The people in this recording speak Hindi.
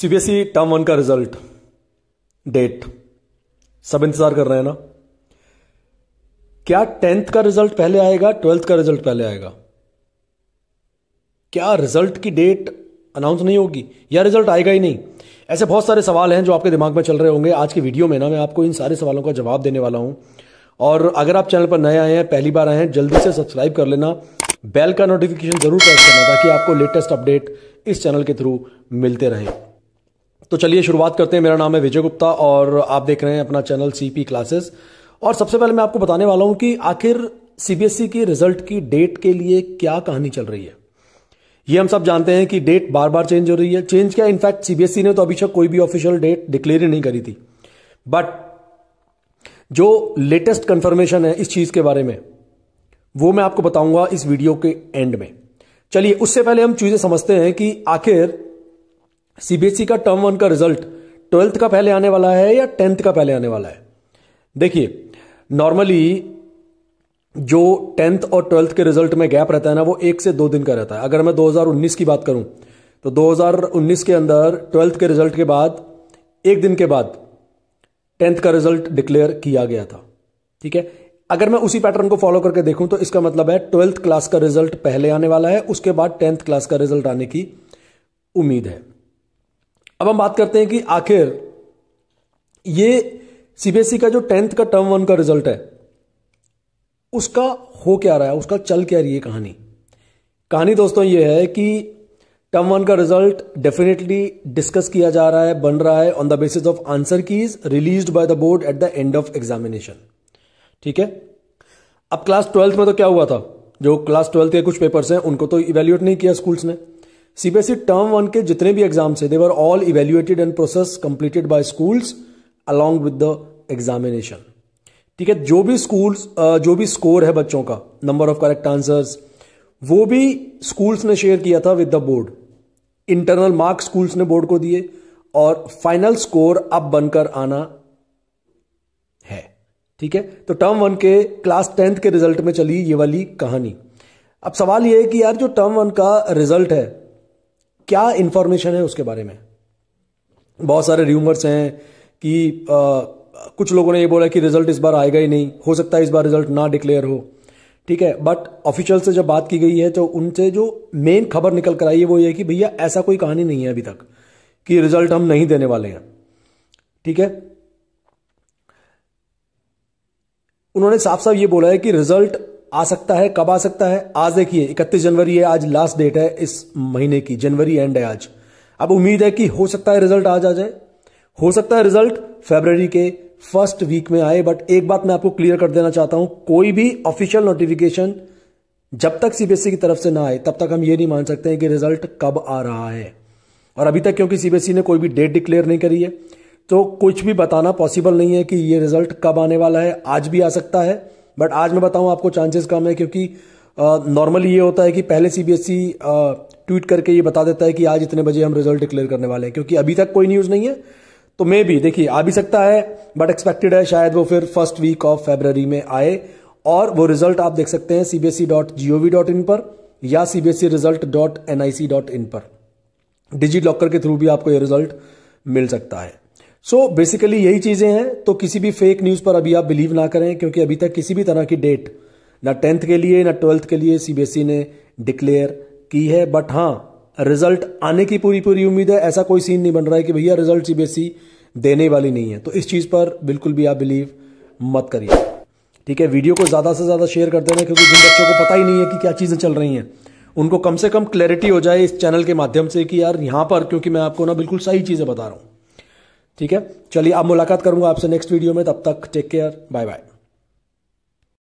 सीबीएसई टर्म वन का रिजल्ट डेट सब इंतजार कर रहे हैं ना क्या टेंथ का रिजल्ट पहले आएगा ट्वेल्थ का रिजल्ट पहले आएगा क्या रिजल्ट की डेट अनाउंस नहीं होगी या रिजल्ट आएगा ही नहीं ऐसे बहुत सारे सवाल हैं जो आपके दिमाग में चल रहे होंगे आज की वीडियो में ना मैं आपको इन सारे सवालों का जवाब देने वाला हूं और अगर आप चैनल पर नए आए हैं पहली बार आए हैं जल्दी से सब्सक्राइब कर लेना बेल का नोटिफिकेशन जरूर प्रेस करना ताकि आपको लेटेस्ट अपडेट इस चैनल के थ्रू मिलते रहें तो चलिए शुरुआत करते हैं मेरा नाम है विजय गुप्ता और आप देख रहे हैं अपना चैनल सी क्लासेस और सबसे पहले मैं आपको बताने वाला हूं कि आखिर सीबीएसई e की रिजल्ट की डेट के लिए क्या कहानी चल रही है ये हम सब जानते हैं कि डेट बार बार चेंज हो रही है चेंज क्या इनफैक्ट सीबीएसई e ने तो अभी तक कोई भी ऑफिशियल डेट डिक्लेयर ही नहीं करी थी बट जो लेटेस्ट कंफर्मेशन है इस चीज के बारे में वो मैं आपको बताऊंगा इस वीडियो के एंड में चलिए उससे पहले हम चीजें समझते हैं कि आखिर सीबीएसई e का टर्म वन का रिजल्ट ट्वेल्थ का पहले आने वाला है या टेंथ का पहले आने वाला है देखिए नॉर्मली जो टेंथ और ट्वेल्थ के रिजल्ट में गैप रहता है ना वो एक से दो दिन का रहता है अगर मैं 2019 की बात करूं तो 2019 के अंदर ट्वेल्थ के रिजल्ट के बाद एक दिन के बाद टेंथ का रिजल्ट डिक्लेयर किया गया था ठीक है अगर मैं उसी पैटर्न को फॉलो करके देखूं तो इसका मतलब है ट्वेल्थ क्लास का रिजल्ट पहले आने वाला है उसके बाद टेंथ क्लास का रिजल्ट आने की उम्मीद है अब हम बात करते हैं कि आखिर ये सीबीएसई e का जो टेंथ का टर्म वन का रिजल्ट है उसका हो क्या रहा है उसका चल क्या रही है कहानी कहानी दोस्तों ये है कि टर्म वन का रिजल्ट डेफिनेटली डिस्कस किया जा रहा है बन रहा है on the basis of answer keys release by the board at the end of examination ठीक है अब क्लास ट्वेल्थ में तो क्या हुआ था जो क्लास ट्वेल्थ के कुछ पेपर्स हैं उनको तो इवेल्यूएट नहीं किया स्कूल्स ने सीबीएसई टर्म वन के जितने भी एग्जाम्स है they're all evaluated and process completed by schools along with the examination ठीक है जो भी स्कूल जो भी स्कोर है बच्चों का नंबर ऑफ करेक्ट आंसर्स वो भी स्कूल्स ने शेयर किया था with the board internal marks schools ने बोर्ड को दिए और फाइनल स्कोर अब बनकर आना है ठीक है तो टर्म वन के क्लास टेंथ के रिजल्ट में चली ये वाली कहानी अब सवाल ये है कि यार जो टर्म वन का रिजल्ट है क्या इंफॉर्मेशन है उसके बारे में बहुत सारे र्यूमर्स हैं कि आ, कुछ लोगों ने ये बोला कि रिजल्ट इस बार आएगा ही नहीं हो सकता है इस बार रिजल्ट ना डिक्लेयर हो ठीक है बट ऑफिशियल से जब बात की गई है तो उनसे जो मेन खबर निकल कर आई है वो ये कि भैया ऐसा कोई कहानी नहीं है अभी तक कि रिजल्ट हम नहीं देने वाले हैं ठीक है उन्होंने साफ साफ ये बोला है कि रिजल्ट आ सकता है कब आ सकता है आज देखिए इकतीस जनवरी है आज लास्ट डेट है इस महीने की जनवरी एंड है आज अब उम्मीद है कि हो सकता है रिजल्ट आज आ जाए हो सकता है रिजल्ट फेबररी के फर्स्ट वीक में आए बट एक बात मैं आपको क्लियर कर देना चाहता हूं कोई भी ऑफिशियल नोटिफिकेशन जब तक सीबीएसई e की तरफ से ना आए तब तक हम ये नहीं मान सकते हैं कि रिजल्ट कब आ रहा है और अभी तक क्योंकि सीबीएसई e ने कोई भी डेट डिक्लेयर नहीं करी है तो कुछ भी बताना पॉसिबल नहीं है कि ये रिजल्ट कब आने वाला है आज भी आ सकता है बट आज मैं बताऊं आपको चांसेस कम है क्योंकि नॉर्मली ये होता है कि पहले सीबीएसई ट्वीट e, करके ये बता देता है कि आज इतने बजे हम रिजल्ट डिक्लेयर करने वाले हैं क्योंकि अभी तक कोई न्यूज़ नहीं है तो मे भी देखिए आ भी सकता है बट एक्सपेक्टेड है शायद वो फिर फर्स्ट वीक ऑफ फेबररी में आए और वो रिजल्ट आप देख सकते हैं CBSE dot G O V dot in पर या CBSE result dot N I C dot in पर डिजी लॉकर के थ्रू भी आपको ये रिजल्ट मिल सकता है सो so, बेसिकली यही चीज़ें हैं तो किसी भी फेक न्यूज़ पर अभी आप बिलीव ना करें क्योंकि अभी तक किसी भी तरह की डेट ना टेंथ के लिए ना ट्वेल्थ के लिए सीबीएसई e ने डिक्लेयर की है बट हां रिजल्ट आने की पूरी पूरी उम्मीद है ऐसा कोई सीन नहीं बन रहा है कि भैया रिजल्ट सीबीएसई e देने वाली नहीं है तो इस चीज़ पर बिल्कुल भी आप बिलीव मत करिए ठीक है वीडियो को ज़्यादा से ज़्यादा शेयर करते रहे क्योंकि जिन बच्चों को पता ही नहीं है कि क्या चीज़ें चल रही हैं उनको कम से कम क्लैरिटी हो जाए इस चैनल के माध्यम से कि यार यहां पर क्योंकि मैं आपको ना बिल्कुल सही चीज़ें बता रहा हूं ठीक है चलिए अब मुलाकात करूंगा आपसे नेक्स्ट वीडियो में तब तक टेक केयर बाय बाय